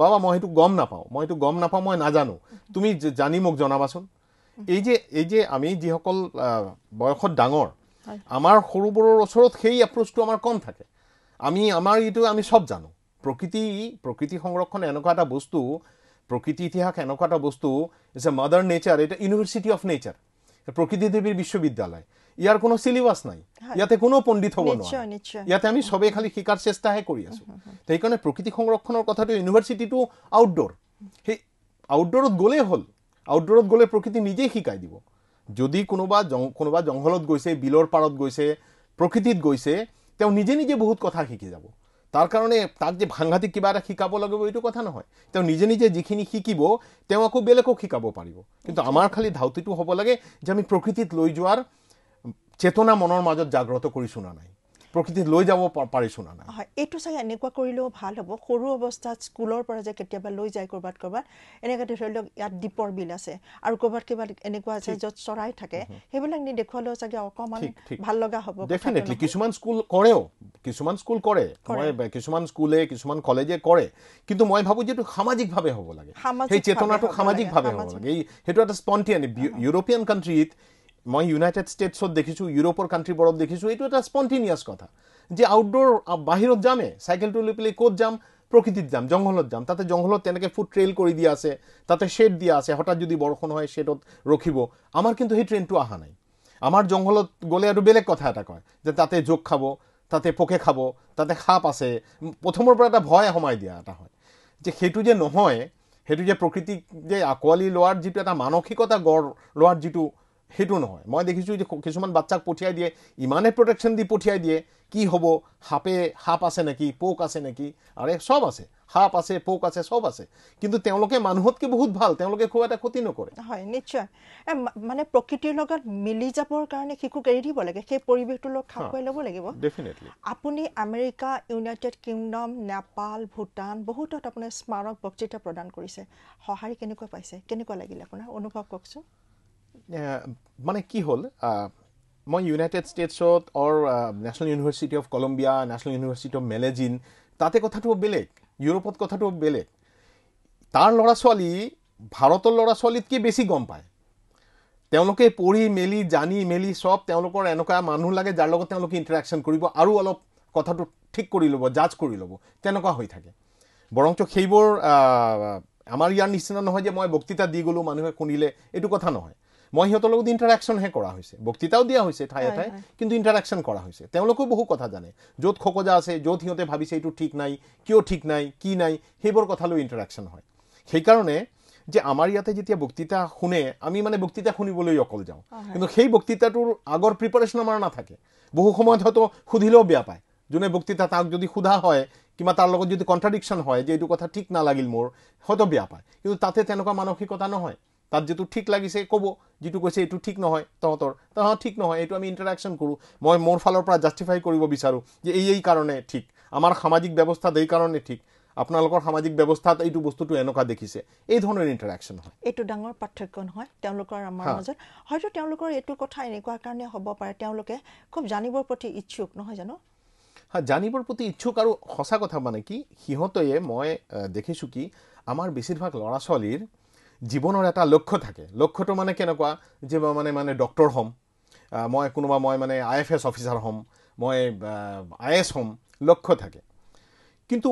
বাবা মই সেইটো গম নাপাওঁ মই সেইটো গম নাপাওঁ মই নাজানো তুমি জানি মোক জনাবাচোন এই যে এই যে আমি যিসকল বয়সত ডাঙৰ আমাৰ সৰুবোৰৰ ওচৰত সেই এপ্ৰ'চটো আমাৰ কম থাকে আমি আমাৰ এইটো আমি চব জানো প্ৰকৃতি প্ৰকৃতি সংৰক্ষণ এনেকুৱা এটা বস্তু প্ৰকৃতি ইতিহাস এনেকুৱা এটা বস্তু ইজ এ মাডাৰ নেচাৰ এটা ইউনিভাৰ্চিটি অফ নেচাৰ প্ৰকৃতি দেৱীৰ বিশ্ববিদ্যালয় ইয়াৰ কোনো চিলেবাছ নাই ইয়াতে কোনো পণ্ডিত হ'ব নোৱাৰে ইয়াতে আমি চবেই খালি শিকাৰ চেষ্টাহে কৰি আছোঁ সেইকাৰণে প্ৰকৃতি সংৰক্ষণৰ কথাটো ইউনিভাৰ্চিটিটো আউটডোৰ সেই আউটডোৰত গ'লেই হ'ল আউটডোৰত গ'লে প্ৰকৃতি নিজেই শিকাই দিব যদি কোনোবা কোনোবা জংঘলত গৈছে বিলৰ পাৰত গৈছে প্ৰকৃতিত গৈছে তেওঁ নিজে নিজে বহুত কথা শিকি যাব তাৰ কাৰণে তাক যে সাংঘাতিক কিবা এটা শিকাব লাগিব এইটো কথা নহয় তেওঁ নিজে নিজে যিখিনি শিকিব তেওঁ আকৌ বেলেগক শিকাব পাৰিব কিন্তু আমাৰ খালী ধাউতিটো হ'ব লাগে যে আমি প্ৰকৃতিত লৈ যোৱাৰ চেতনা মনৰ মাজত জাগ্ৰত কৰি শুনা নাই প্ৰকৃতিত লৈ যাব পাৰি শুনা নাই হয় এইটো চাগে এনেকুৱা কৰিলেও ভাল হ'ব সৰু অৱস্থাত স্কুলৰ পৰা যে কেতিয়াবা লৈ যায় ক'ৰবাত ক'ৰবাত এনেকৈ ধৰি লওক ইয়াত দীপৰ বিল আছে আৰু ক'ৰবাত কিবা এনেকুৱা আছে য'ত চৰাই থাকে সেইবিলাক নি দেখুৱালেও চাগে অকণমান ভাল লগা হ'ব ডেফিনেটলি কিছুমান স্কুল কৰেও কিছুমান স্কুল কৰে মই কিছুমান স্কুলে কিছুমান কলেজে কৰে কিন্তু মই ভাবোঁ যে এইটো সামাজিকভাৱে হ'ব লাগে সেই চেতনাটো সামাজিকভাৱে হ'ব লাগে এই সেইটো এটা স্পণ্টিয়ানি ইউৰোপীয়ান কাণ্ট্ৰিত মই ইউনাইটেড ষ্টেটছত দেখিছোঁ ইউৰোপৰ কাণ্ট্ৰিবোৰত দেখিছোঁ এইটো এটা স্পণ্টেনিয়াছ কথা যে আউটডোৰ বাহিৰত যামে চাইকেলটো লৈ পেলাই ক'ত যাম প্ৰকৃতিত যাম জংঘলত যাম তাতে জংঘলত তেনেকৈ ফুট ট্ৰেইল কৰি দিয়া আছে তাতে শ্বেড দিয়া আছে হঠাৎ যদি বৰষুণ হয় শ্বেডত ৰখিব আমাৰ কিন্তু সেই ট্ৰেইনটো অহা নাই আমাৰ জংঘলত গ'লে আৰু বেলেগ কথা এটা কয় যে তাতে জোক খাব তাতে পোকে খাব তাতে সাপ আছে প্ৰথমৰ পৰা এটা ভয় সোমাই দিয়া এটা হয় যে সেইটো যে নহয় সেইটো যে প্ৰকৃতিক যে আঁকোৱালি লোৱাৰ যিটো এটা মানসিকতা গঢ় লোৱাৰ যিটো সেইটো নহয় মই দেখিছোঁ যে কিছুমান বাচ্চাক পঠিয়াই দিয়ে ইমানে প্ৰটেকশ্যন দি পঠিয়াই দিয়ে কি হ'ব সাপে সাপ আছে নেকি পোক আছে নেকি আৰে চব আছে সাপ আছে পোক আছে চব আছে কিন্তু তেওঁলোকে মানুহতকৈ বহুত ভাল তেওঁলোকে খুব এটা ক্ষতি নকৰে হয় নিশ্চয় মানে প্ৰকৃতিৰ লগত মিলি যাবৰ কাৰণে শিশুক এৰি দিব লাগে সেই পৰিৱেশটোৰ লগত খাপ খুৱাই ল'ব লাগিব ডেফিনেটলি আপুনি America United Kingdom Nepal Bhutan বহুতত আপোনাৰ স্মাৰক বক্তৃতা প্ৰদান কৰিছে সঁহাৰি কেনেকুৱা পাইছে কেনেকুৱা লাগিলে আপোনাৰ অনুভৱ কওকচোন মানে কি হ'ল মই ইউনাইটেড ষ্টেটছত or National University of Colombia National University of Medellin তাতে কথাটো বেলেগ ইউৰোপত কথাটো বেলেগ তাৰ ল'ৰা ছোৱালী ভাৰতৰ ল'ৰা ছোৱালীতকৈ বেছি গম পায় তেওঁলোকে পঢ়ি মেলি জানি মেলি চব তেওঁলোকৰ এনেকুৱা মানুহ লাগে যাৰ লগত তেওঁলোকে ইণ্টাৰেকশ্যন কৰিব আৰু অলপ কথাটো ঠিক কৰি ল'ব জাজ কৰি ল'ব তেনেকুৱা হৈ থাকে বৰঞ্চ সেইবোৰ আমাৰ ইয়াৰ নিচিনা নহয় যে মই বক্তৃতা দি গ'লোঁ মানুহে শুনিলে এইটো কথা নহয় মই সিহঁতৰ লগত ইণ্টাৰেকশ্যনহে কৰা হৈছে বক্তৃতাও দিয়া হৈছে ঠায়ে ঠায়ে কিন্তু ইণ্টাৰেকশ্যন কৰা হৈছে তেওঁলোকেও বহু কথা জানে য'ত খকজা আছে য'ত সিহঁতে ভাবিছে এইটো ঠিক নাই কিয় ঠিক নাই কি নাই সেইবোৰ কথালৈ ইণ্টাৰেকশ্যন হয় সেইকাৰণে যে আমাৰ ইয়াতে যেতিয়া বক্তৃতা শুনে আমি মানে বক্তৃতা শুনিবলৈ অকল যাওঁ কিন্তু সেই বক্তৃতাটোৰ আগৰ প্ৰিপাৰেশ্যন আমাৰ নাথাকে বহু সময়ত হয়তো সুধিলেও বেয়া পায় যোনে বক্তৃতা তাক যদি সোধা হয় কিবা তাৰ লগত যদি কণ্ট্ৰাডিকশ্যন হয় যে এইটো কথা ঠিক নালাগিল মোৰ হয়তো বেয়া পায় কিন্তু তাতে তেনেকুৱা মানসিকতা নহয় তাত যিটো ঠিক লাগিছে ক'ব যিটো কৈছে এইটো ঠিক নহয় তহঁতৰ তহঁত ঠিক নহয় এইটো আমি ইণ্টাৰেকশ্যন কৰোঁ মই মোৰ ফালৰ পৰা জাষ্টিফাই কৰিব বিচাৰোঁ যে এই এই কাৰণে ঠিক আমাৰ সামাজিক ব্যৱস্থাত এইকাৰণে ঠিক আপোনালোকৰ সামাজিক ব্যৱস্থাত এইটো বস্তুটো এনেকুৱা দেখিছে এই ধৰণৰ ইণ্টাৰেকশ্যন হয় এইটো ডাঙৰ পাৰ্থক্য নহয় তেওঁলোকৰ আমাৰ মাজত হয়তো তেওঁলোকৰ এইটো কথা এনেকুৱা কাৰণে হ'ব পাৰে তেওঁলোকে খুব জানিবৰ প্ৰতি ইচ্ছুক নহয় জানো হয় জানিবৰ প্ৰতি ইচ্ছুক আৰু সঁচা কথা মানে কি সিহঁতে মই দেখিছোঁ কি আমাৰ বেছিভাগ ল'ৰা ছোৱালীৰ জীৱনৰ এটা লক্ষ্য থাকে লক্ষ্যটো মানে কেনেকুৱা যে মই মানে মানে ডক্টৰ হ'ম মই কোনোবা মই মানে আই এফ এছ অফিচাৰ হ'ম মই আই এছ হ'ম লক্ষ্য থাকে কিন্তু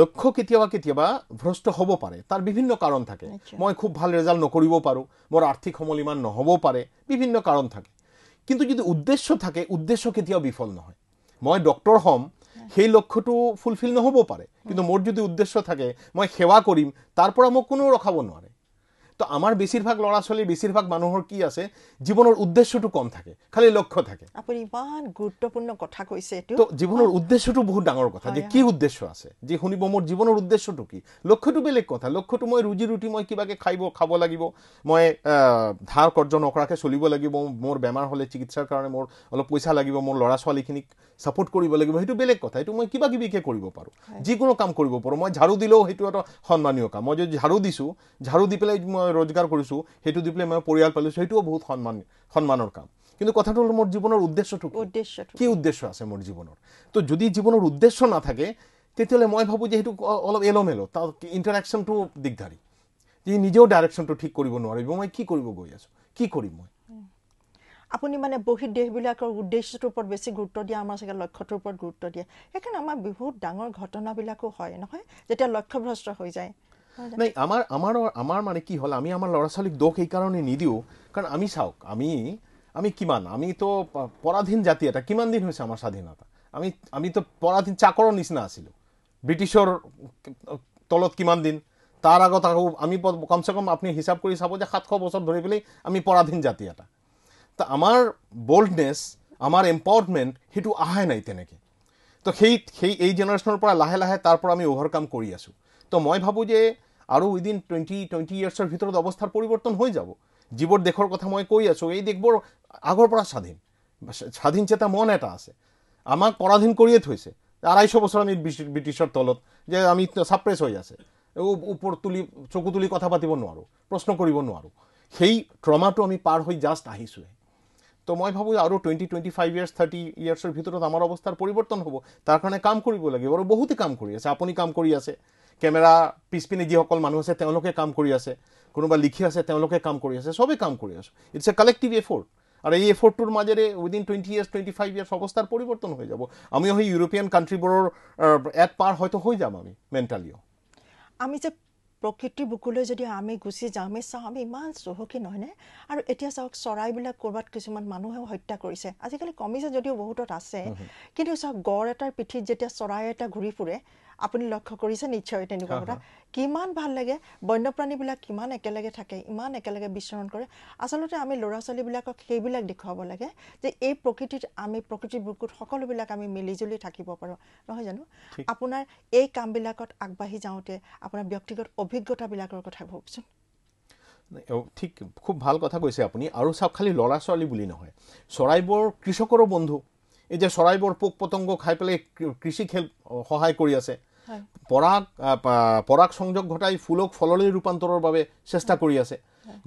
লক্ষ্য কেতিয়াবা কেতিয়াবা ভ্ৰষ্ট হ'ব পাৰে তাৰ বিভিন্ন কাৰণ থাকে মই খুব ভাল ৰেজাল্ট নকৰিব পাৰোঁ মোৰ আৰ্থিক সমল ইমান নহ'বও পাৰে বিভিন্ন কাৰণ থাকে কিন্তু যদি উদ্দেশ্য থাকে উদ্দেশ্য কেতিয়াও বিফল নহয় মই ডক্টৰ হ'ম সেই লক্ষ্যটো ফুলফিল নহ'বও পাৰে কিন্তু মোৰ যদি উদ্দেশ্য থাকে মই সেৱা কৰিম তাৰ পৰা মোক কোনেও ৰখাব নোৱাৰে তো আমাৰ বেছিভাগ ল'ৰা ছোৱালী বেছিভাগ মানুহৰ কি আছে জীৱনৰ উদ্দেশ্যটো কম থাকে খালি লক্ষ্য থাকে আপুনি ইমান গুৰুত্বপূৰ্ণ কথা কৈছে এইটো জীৱনৰ উদ্দেশ্যটো বহুত ডাঙৰ কথা যে কি উদ্দেশ্য আছে যে শুনিব মোৰ জীৱনৰ উদ্দেশ্যটো কি লক্ষ্যটো বেলেগ কথা লক্ষ্যটো মই ৰুজি ৰুটি মই কিবাকে খাইব খাব লাগিব মই ধাৰ কৰ্জ নকৰাকৈ চলিব লাগিব মোৰ বেমাৰ হ'লে চিকিৎসাৰ কাৰণে মোৰ অলপ পইচা লাগিব মোৰ ল'ৰা ছোৱালীখিনিক চাপৰ্ট কৰিব লাগিব সেইটো বেলেগ কথা সেইটো মই কিবা কিবিকে কৰিব পাৰোঁ যিকোনো কাম কৰিব পাৰোঁ মই ঝাৰু দিলেও সেইটো এটা সন্মানীয় কাম মই যদি ঝাৰু দিছোঁ ঝাৰু দি পেলাই মই ৰোজগাৰ কৰিছোঁ সেইটো দি পেলাই মই পৰিয়াল পালিছোঁ সেইটোও বহুত সন্মান সন্মানৰ কাম কিন্তু কথাটো হ'ল মোৰ জীৱনৰ উদ্দেশ্যটো উদ্দেশ্যটো কি উদ্দেশ্য আছে মোৰ জীৱনৰ তো যদি জীৱনৰ উদ্দেশ্য নাথাকে তেতিয়াহ'লে মই ভাবোঁ যে সেইটো অলপ এলোমেলো তাৰ ইণ্টাৰেকশ্যনটো দিগদাৰী যি নিজেও ডাইৰেকশ্যনটো ঠিক কৰিব নোৱাৰিব মই কি কৰিব গৈ আছোঁ কি কৰিম মই আপুনি মানে বহিৰ্দেশবিলাকৰ উদ্দেশ্যটোৰ ওপৰত বেছি গুৰুত্ব দিয়ে আমাৰ চাগে লক্ষ্যটোৰ ওপৰত গুৰুত্ব দিয়ে সেইকাৰণে আমাৰ বহুত ডাঙৰ ঘটনাবিলাকো হয় নহয় যেতিয়া লক্ষ্যভ্ৰষ্ট হৈ যায় নাই আমাৰ আমাৰ আমাৰ মানে কি হ'ল আমি আমাৰ ল'ৰা ছোৱালীক দোষ এইকাৰণে নিদিওঁ কাৰণ আমি চাওক আমি আমি কিমান আমিতো পৰাধীন জাতি এটা কিমান দিন হৈছে আমাৰ স্বাধীনতা আমি আমিতো পৰাধীন চাকৰৰ নিচিনা আছিলোঁ ব্ৰিটিছৰ তলত কিমান দিন তাৰ আগত আকৌ আমি কমচে কম আপুনি হিচাপ কৰি চাব যে সাতশ বছৰ ধৰি পেলাই আমি পৰাধীন জাতি এটা তো আমাৰ বল্ডনেছ আমাৰ এম্পাৱাৰমেণ্ট সেইটো অহাই নাই তেনেকৈ তো সেই সেই এই জেনেৰেশ্যনৰ পৰা লাহে লাহে তাৰ পৰা আমি অভাৰকাম কৰি আছোঁ তো মই ভাবোঁ যে আৰু উইদিন টুৱেণ্টি টুৱেণ্টি ইয়াৰ্ছৰ ভিতৰত অৱস্থাৰ পৰিৱৰ্তন হৈ যাব যিবোৰ দেশৰ কথা মই কৈ আছোঁ এই দেশবোৰ আগৰ পৰা স্বাধীন স্বাধীন চেতা মন এটা আছে আমাক পৰাধীন কৰিয়ে থৈছে আঢ়াইশ বছৰ আমি ব্ৰিটিছৰ তলত যে আমি ছাপ্ৰেছ হৈ আছে ওপৰত তুলি চকু তুলি কথা পাতিব নোৱাৰোঁ প্ৰশ্ন কৰিব নোৱাৰোঁ সেই ট্ৰমাটো আমি পাৰ হৈ জাষ্ট আহিছোঁহে তো মই ভাবোঁ আৰু twenty twenty five years thirty ইয়াৰ্ছৰ ভিতৰত আমাৰ অৱস্থাৰ পৰিৱৰ্তন হ'ব তাৰ কাৰণে কাম কৰিব লাগিব আৰু বহুতে কাম কৰি আছে আপুনি কাম কৰি আছে কেমেৰা পিছপিনে যিসকল মানুহ আছে তেওঁলোকে কাম কৰি আছে কোনোবা লিখি আছে তেওঁলোকে কাম কৰি আছে চবেই কাম কৰি আছে ইটছ এ কালেক্টিভ এফৰ্ট আৰু এই এফৰ্টটোৰ মাজেৰে within twenty years twenty five years অৱস্থাৰ পৰিৱৰ্তন হৈ যাব আমি সেই ইউৰোপীয়ান কাণ্ট্ৰিবোৰৰ এট পাৰ হয়তো হৈ যাম আমি মেণ্টেলিও আমি যে প্ৰকৃতিৰ বুকুলৈ যদি আমি গুচি যাওঁ আমি চাওঁ আমি ইমান চহকী নহয়নে আৰু এতিয়া চাওক চৰাইবিলাক ক'ৰবাত কিছুমান মানুহেও হত্যা কৰিছে আজিকালি কমিছে যদিও বহুতত আছে কিন্তু চাওক গড় এটাৰ পিঠিত যেতিয়া চৰাই এটা ঘূৰি ফুৰে আপুনি লক্ষ্য কৰিছে নিশ্চয় তেনেকুৱা কথা কিমান ভাল লাগে বন্যপ্ৰাণীবিলাক কিমান একেলগে থাকে ইমান একেলগে বিচৰণ কৰে আচলতে আমি ল'ৰা ছোৱালীবিলাকক সেইবিলাক দেখুৱাব লাগে যে এই প্ৰকৃতিত আমি প্ৰকৃতিৰ বুকুত সকলোবিলাক আমি মিলি জুলি থাকিব পাৰোঁ নহয় জানো আপোনাৰ এই কামবিলাকত আগবাঢ়ি যাওঁতে আপোনাৰ ব্যক্তিগত অভিজ্ঞতাবিলাকৰ কথা ভাবকচোন ঠিক খুব ভাল কথা কৈছে আপুনি আৰু চাওক খালী ল'ৰা ছোৱালী বুলি নহয় চৰাইবোৰ কৃষকৰো বন্ধু এতিয়া চৰাইবোৰ পোক পতংগ খাই পেলাই কৃষি খেল সহায় কৰি আছে পৰাগ পৰাগ সংযোগ ঘটাই ফুলক ফললৈ ৰূপান্তৰৰ বাবে চেষ্টা কৰি আছে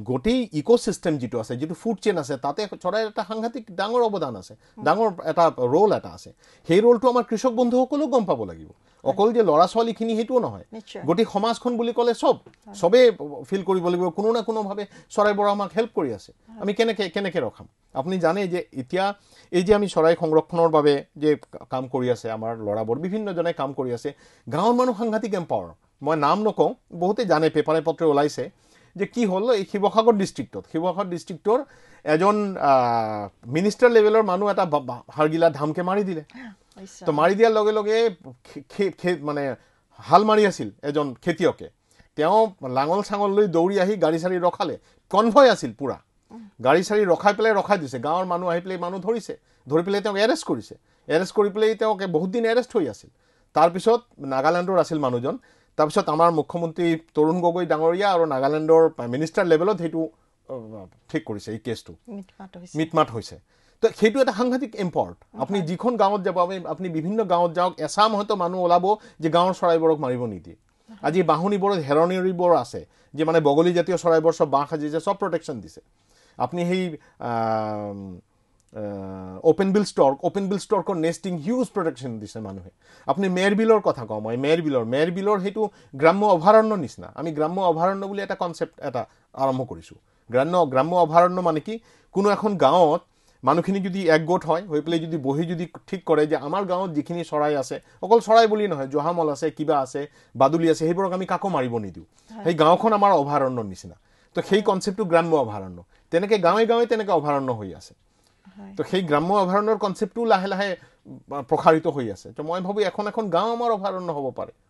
গোটেই ইক'চিষ্টেম যিটো আছে যিটো ফুড চেইন আছে তাতে চৰাইৰ এটা সাংঘাতিক ডাঙৰ অৱদান আছে ডাঙৰ এটা ৰোল এটা আছে সেই ৰোলটো আমাৰ কৃষক বন্ধুসকলেও গম পাব লাগিব অকল যে ল'ৰা ছোৱালীখিনি সেইটোও নহয় গোটেই সমাজখন বুলি ক'লে চব চবেই ফিল কৰিব লাগিব কোনো না কোনোভাৱে চৰাই আমাক হেল্প কৰি আছে আমি কেনেকৈ কেনেকৈ ৰখাম আপুনি জানে যে এতিয়া এই যে আমি চৰাই সংৰক্ষণৰ বাবে যে কাম কৰি আছে আমাৰ ল'ৰাবোৰ বিভিন্নজনে কাম কৰি আছে গাঁৱৰ মানুহ সাংঘাতিক এম্পাৱাৰ মই নাম নকওঁ বহুতে জানে পেপাৰে পত্ৰে ওলাইছে যে কি হ'ল এই শিৱসাগৰ ডিষ্ট্ৰিক্টত শিৱসাগৰ ডিষ্ট্ৰিক্টৰ এজন মিনিষ্টাৰ লেভেলৰ মানুহ এটা হাৰগিলা ধামকে মাৰি দিলে তো মাৰি দিয়াৰ লগে লগে মানে হাল মাৰি আছিল এজন খেতিয়কে তেওঁ লাঙল চাঙল লৈ দৌৰি আহি গাড়ী চাৰি ৰখালে কনভয় আছিল পূৰা গাড়ী চাৰি ৰখাই পেলাই ৰখাই দিছে গাঁৱৰ মানুহ আহি পেলাই মানুহ ধৰিছে ধৰি পেলাই তেওঁক এৰেষ্ট কৰিছে এৰেষ্ট কৰি পেলাই তেওঁ বহুত দিন এৰেষ্ট হৈ আছিল তাৰপিছত নাগালেণ্ডৰ আছিল মানুহজন তাৰপিছত আমাৰ মুখ্যমন্ত্ৰী তৰুণ গগৈ ডাঙৰীয়া আৰু নাগালেণ্ডৰ প্ৰাইম মিনিষ্টাৰ লেভেলত সেইটো ঠিক কৰিছে এই কেছটো মিট মিটমাট হৈছে তো সেইটো এটা সাংঘাতিক ইম্পৰ্ট আপুনি যিখন গাঁৱত যাব আমি আপুনি বিভিন্ন গাঁৱত যাওক এচাম হয়তো মানুহ ওলাব যে গাঁৱৰ চৰাইবোৰক মাৰিব নিদিয়ে আজি বাঁহনীবোৰত হেৰণীবোৰ আছে যে মানে বগলীজাতীয় চৰাইবোৰ চব বাঁহ সাজিছে চব প্ৰটেকশ্যন দিছে আপুনি সেই open bill stork open bill ষ্টৰ্কৰ নেক্সট ইং হিউজ প্ৰটেকশ্যন দিছে মানুহে আপুনি মেৰ বিলৰ কথা কওঁ মই মেৰ বিলৰ মেৰ বিলৰ সেইটো গ্ৰাম্য অভয়াৰণ্য নিচিনা আমি গ্ৰাম্য অভয়াৰণ্য বুলি এটা কনচেপ্ট এটা আৰম্ভ কৰিছোঁ গ্ৰাম্য গ্ৰাম্য অভয়াৰণ্য মানে কি কোনো এখন গাঁৱত মানুহখিনি যদি একগোট হয় হৈ পেলাই যদি বহি যদি ঠিক কৰে যে আমাৰ গাঁৱত যিখিনি চৰাই আছে অকল চৰাই বুলি নহয় জহামল আছে কিবা আছে বাদুলি আছে সেইবোৰক আমি কাকো মাৰিব নিদিওঁ সেই গাঁওখন আমাৰ অভয়াৰণ্যৰ নিচিনা তো সেই কনচেপ্টটো গ্ৰাম্য অভয়াৰণ্য তেনেকৈ গাঁৱে গাঁৱে তেনেকৈ অভয়াৰণ্য হৈ আছে তো সেই গ্ৰাম্য অভয়াৰণ্যৰ কনচেপ্টটো লাহে লাহে প্ৰসাৰিত হৈ আছে তো মই ভাবোঁ এখন এখন গাঁও আমাৰ অভয়াৰণ্য হ'ব পাৰে